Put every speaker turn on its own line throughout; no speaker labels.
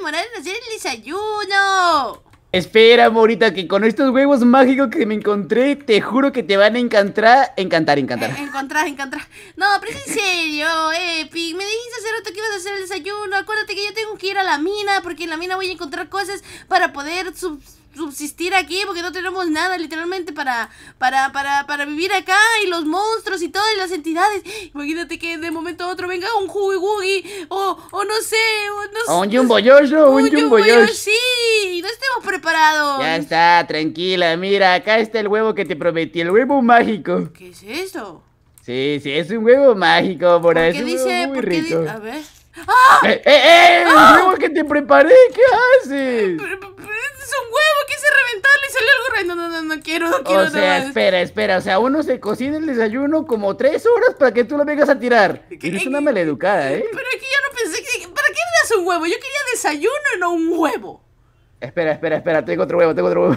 Morales, hacer el desayuno.
Espera, Morita, que con estos huevos mágicos que me encontré, te juro que te van a encantar, encantar, encantar. Eh,
encontrar, encontrar. No, pero en serio, Epic. Me dijiste hacer rato que ibas a hacer el desayuno. Acuérdate que yo tengo que ir a la mina, porque en la mina voy a encontrar cosas para poder subsistir aquí porque no tenemos nada literalmente para, para, para, vivir acá y los monstruos y todas las entidades. Imagínate que de momento a otro venga un Huggy o, o no sé, o no, un Jumbo
Yosho, un, Jumbo, jumbo
Sí, no estemos preparados. Ya
está, tranquila, mira, acá está el huevo que te prometí, el huevo mágico. ¿Qué
es eso?
Sí, sí, es un huevo mágico, por eso. ¿Qué dice? a
ver. ¡Ah! Eh, eh, eh! ¡El ¡Ah!
huevo que te preparé! ¿Qué haces?
no, no, no, no quiero, no quiero. O sea,
espera, espera, o sea, uno se cocina el desayuno como tres horas para que tú lo vengas a tirar. Eres una maleducada, ¿eh?
Pero es que yo no pensé que, ¿para qué le das un huevo? Yo quería desayuno y no un huevo.
Espera, espera, espera, tengo otro huevo, tengo otro huevo.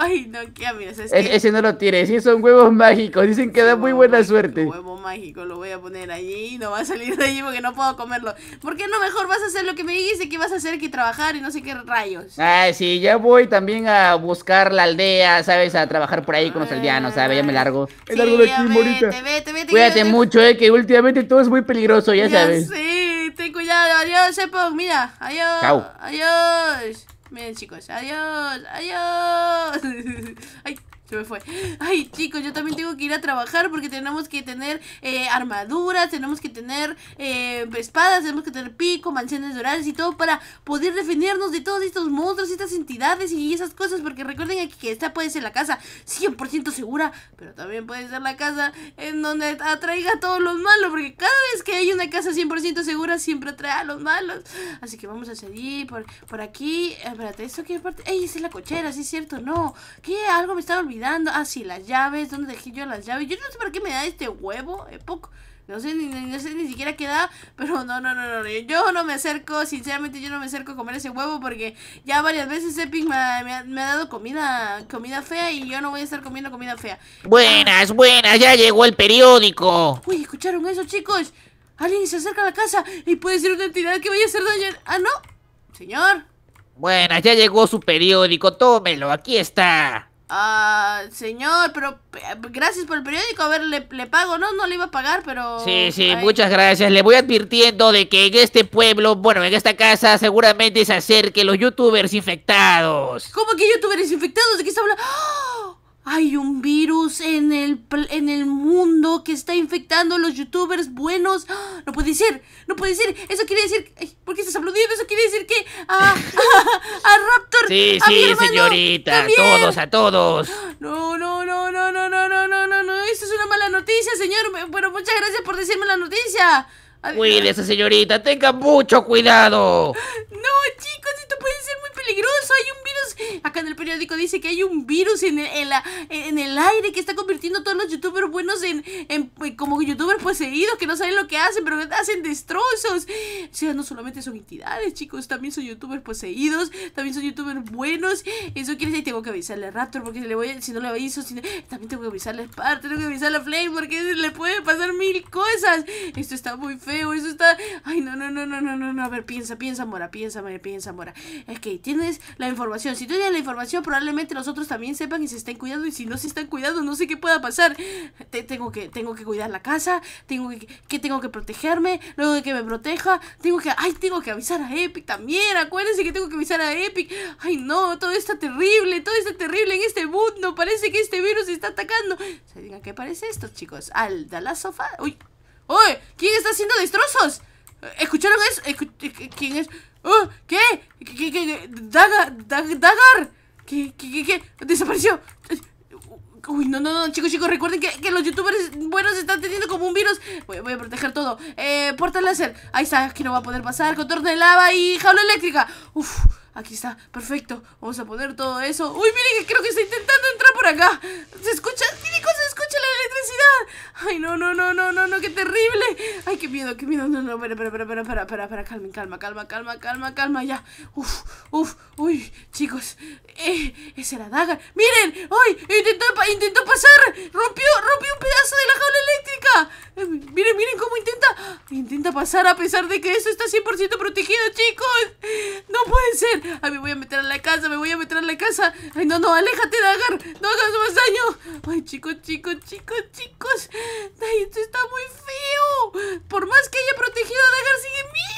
Ay, no, que amigos. Es Ese no lo
tiene, ese son huevos mágicos. Dicen que da muy buena suerte. suerte. Huevo
mágico, lo voy a poner allí no va a salir de allí porque no puedo comerlo. ¿Por qué no mejor vas a hacer lo que me dijiste que vas a hacer que trabajar y no sé qué rayos?
Ay, ah, sí, ya voy también a buscar la aldea, ¿sabes? A trabajar por ahí con los aldeanos, ¿sabes? Ya me ah, largo. Sí, largo de aquí, morita. Vete, vete, vete, Cuídate mucho, eh, que últimamente todo es muy peligroso, ya, sabes.
Sí, ten cuidado. Adiós, Epo, mira. Adiós. Adiós. Miren, chicos. Adiós, adiós. Ay. Se me fue. Ay, chicos, yo también tengo que ir a trabajar porque tenemos que tener eh, armaduras, tenemos que tener eh, espadas, tenemos que tener pico, mansiones doradas y todo para poder defendernos de todos estos monstruos, estas entidades y esas cosas. Porque recuerden aquí que esta puede ser la casa 100% segura, pero también puede ser la casa en donde atraiga a todos los malos. Porque cada vez que hay una casa 100% segura, siempre atrae a los malos. Así que vamos a seguir por, por aquí. Espérate, ¿esto qué parte? ¡Ey, esa es la cochera! Sí, es cierto, no. ¿Qué? Algo me estaba olvidando. Ah, sí, las llaves. ¿Dónde dejé yo las llaves? Yo no sé para qué me da este huevo. Epoch, poco. No sé, ni, no sé ni siquiera qué da, pero no, no, no, no. Yo no me acerco, sinceramente yo no me acerco a comer ese huevo porque ya varias veces Epic me ha, dado comida comida fea y yo no voy a estar comiendo comida fea.
Buenas, buenas, ya llegó el periódico.
Uy, ¿escucharon eso, chicos? Alguien se acerca a la casa y puede ser una entidad que vaya a hacer daño. Ah, no. Señor.
Buenas, ya llegó su periódico, tómelo, aquí está.
Ah, señor, pero eh, gracias por el periódico. A ver, le, pago. No, no le iba a pagar, pero. Sí, sí,
muchas gracias. Le voy advirtiendo de que en este pueblo, bueno, en esta casa, seguramente se acerquen los youtubers infectados.
¿Cómo que youtubers infectados? ¿De qué está hablando? ¡Ah! Hay un virus en el, en el mundo que está infectando a los youtubers buenos. ¡Ah! No puede ser, no puede ser. Eso quiere decir. Ay, ¿Por qué estás aplaudiendo? Eso quiere decir que. Ah, Sí, sí, señorita. A todos, a todos. No, no, no, no, no, no, no, no, no, no. Esto es una mala noticia, señor. Pero muchas gracias por decirme la noticia. Cuídese,
señorita. Tenga mucho cuidado.
Acá en el periódico dice que hay un virus en el, la, en el aire que está convirtiendo a todos los youtubers buenos en, pues, como youtubers poseídos que no saben lo que hacen, pero hacen destrozos. O sea, no solamente son entidades, chicos, también son youtubers poseídos, también son youtubers buenos. Eso quiere decir que tengo que avisarle a Raptor porque le voy, si no le aviso, también tengo que avisarle a Spark, tengo que avisarle a Flame porque le puede pasar mil cosas. Esto está muy feo, eso está... Ay, no, no, no, no, no, no, no. A ver, piensa, piensa, Mora, piensa, Mora, piensa, Mora. Es que tienes la información. Si tú ya información, probablemente los otros también sepan y se estén cuidando. Y si no se están cuidando, no sé qué pueda pasar. tengo, que, tengo que cuidar la casa, tengo que, que, tengo que protegerme, luego de que me proteja, tengo que, ay, tengo que avisar a Epic también. Acuérdense que tengo que avisar a Epic. Ay, no, todo está terrible, todo está terrible en este mundo. Parece que este virus está atacando. Se digan, ¿qué parece esto, chicos? Al da la sofá. Uy, uy, ¿quién está haciendo destrozos? ¿Escucharon eso? Eh, ¿Quién es? ¡Oh! ¿Qué? ¿Qué, qué, dagar Dagar! ¿Qué, qué, qué? desapareció eh, Uy, no, no, no, chicos, chicos, recuerden que, los youtubers buenos están teniendo como un virus Voy, a proteger todo eh, láser, ahí está, aquí no va a poder pasar Contorno de lava y jaula eléctrica Uf, aquí está, perfecto Vamos a poner todo eso Uy, miren creo que está intentando entrar por acá ¿Se escuchan? Ay, no, no, no, no, no, no, qué terrible. Ay, qué miedo, qué miedo. No, no, espera, espera, espera, espera, espera, espera, calma, calma, calma, calma, calma, calma, ya. Uf, uf, uy, chicos. es eh, esa era daga. Miren, ay, intentó, intentó pasar. Rompió, rompió un pedazo de la jaula eléctrica. Miren, miren cómo intenta Intenta pasar a pesar de que eso está 100% protegido, chicos No puede ser Ay, me voy a meter a la casa, me voy a meter a la casa Ay, no, no, aléjate, Dagar No hagas más daño Ay, chicos, chicos, chicos, chicos Ay, esto está muy feo Por más que haya protegido a Dagar, sigue mí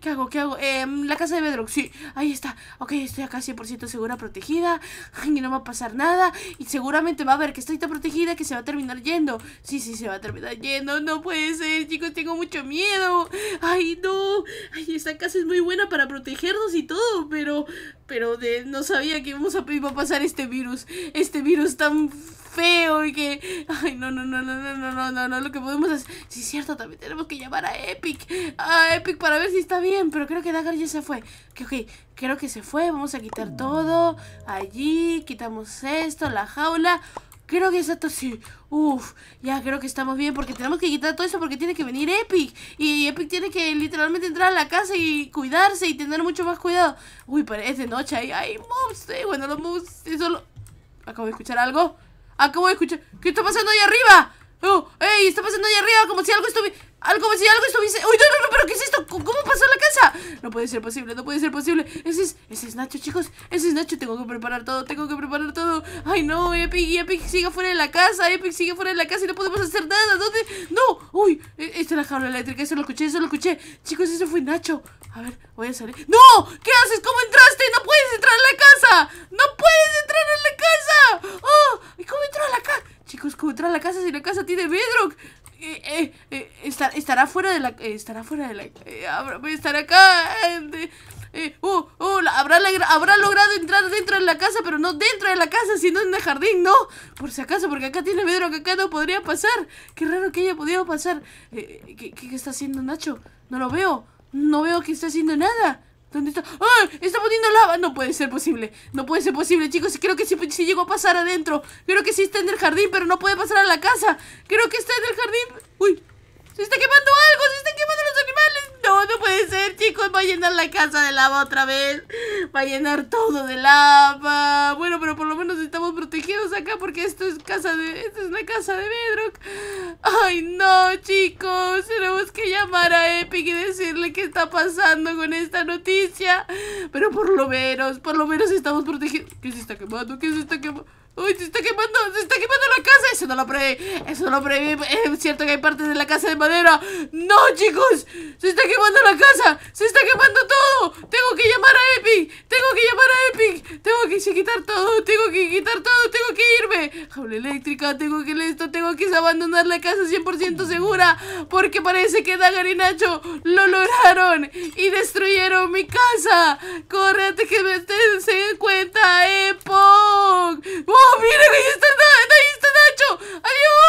¿Qué hago? ¿Qué hago? Em, la casa de Bedrock, sí. Ahí está. Ok, estoy acá 100% segura, protegida. Ay, y no va a pasar nada. Y seguramente va a ver que estoy tan protegida que se va a terminar yendo. Sí, sí, se va a terminar yendo. No puede ser, chicos. Tengo mucho miedo. Ay, no. Ay, esta casa es muy buena para protegernos y todo, pero... Pero no sabía que iba a pasar este virus. Este virus tan feo y que. Ay, no, no, no, no, no, no, no, no, no. Lo que podemos hacer. Sí, es cierto, también tenemos que llamar a Epic. A Epic para ver si está bien. Pero creo que Dagger ya se fue. Que ok, creo que se fue. Vamos a quitar todo. Allí, quitamos esto, la jaula. Creo que exacto sí. Uf, ya creo que estamos bien porque tenemos que quitar todo eso porque tiene que venir Epic. Y Epic tiene que literalmente entrar a la casa y cuidarse y tener mucho más cuidado. Uy, parece noche ahí. Hay mobs. Eh, bueno, los mobs... Eso Acabo de escuchar algo. Acabo de escuchar. ¿Qué está pasando ahí arriba? ¡Oh! ¡Ey! Está pasando ahí arriba como si algo estuviese... Algo como si algo estuviese... ¡Uy! No, no, no, pero ¿qué es esto? ¿Cómo pasó la casa? No puede ser posible, no puede ser posible Ese es... Nacho, chicos Ese es Nacho Tengo que preparar todo, tengo que preparar todo ¡Ay, no! Epic, Epic sigue fuera de la casa Epic sigue fuera de la casa y no podemos hacer nada ¿Dónde? ¡No! ¡Uy! E, esta es la jaula eléctrica Eso lo escuché, eso lo escuché Chicos, eso fue Nacho A ver, voy a salir ¡No! ¿Qué haces? ¿Cómo entraste? ¡No puedes entrar a la casa! ¡No puedes entrar a la casa! ¡Oh! ¿Cómo entró a la casa? Chicos, ¿cómo entrar a la casa si la casa tiene Bedrock? Eh, eh, eh, estará fuera de la... estará fuera de la... a estar acá... Oh, oh, habrá, habrá logrado entrar dentro de la casa, pero no dentro de la casa, sino en el jardín, no. Por si acaso, porque acá tiene Bedrock, acá no podría pasar. Qué raro que haya podido pasar. ¿qué, ¿Qué está haciendo Nacho? No lo veo. No veo que esté haciendo nada. ¿Dónde está? ¡Ah! ¡Está poniendo lava! No puede ser posible No puede ser posible, chicos Creo que sí, llegó a pasar adentro Creo que sí está en el jardín Pero no puede pasar a la casa Creo que está en el jardín ¡Uy! ¡Se está quemando algo! ¡Se están quemando los animales! No, no puede ser, chicos Va a llenar la casa de lava otra vez Va a llenar todo de lava Bueno, pero por lo menos estamos protegidos acá Porque esto es casa de... Esto es una casa de Bedrock chicos. Tenemos que llamar a Epic y decirle qué está pasando con esta noticia. Pero por lo menos, por lo menos estamos protegidos. ¿Qué se está quemando? ¿Qué se está quemando? Uy, se está quemando, se está quemando la casa Eso no lo prevé, eso no lo prevé Es cierto que hay partes de la casa de madera No, chicos, se está quemando la casa Se está quemando todo Tengo que llamar a Epic, tengo que llamar a Epic Tengo que quitar todo, tengo que quitar todo Tengo que irme Jaula eléctrica, tengo que esto, tengo que abandonar la casa 100% segura Porque parece que Dagar y Nacho Lo lograron y destruyeron mi casa Corre que me, se en cuenta Epic! miren! ¡Ahí está, ahí está Nacho! ¡Adiós!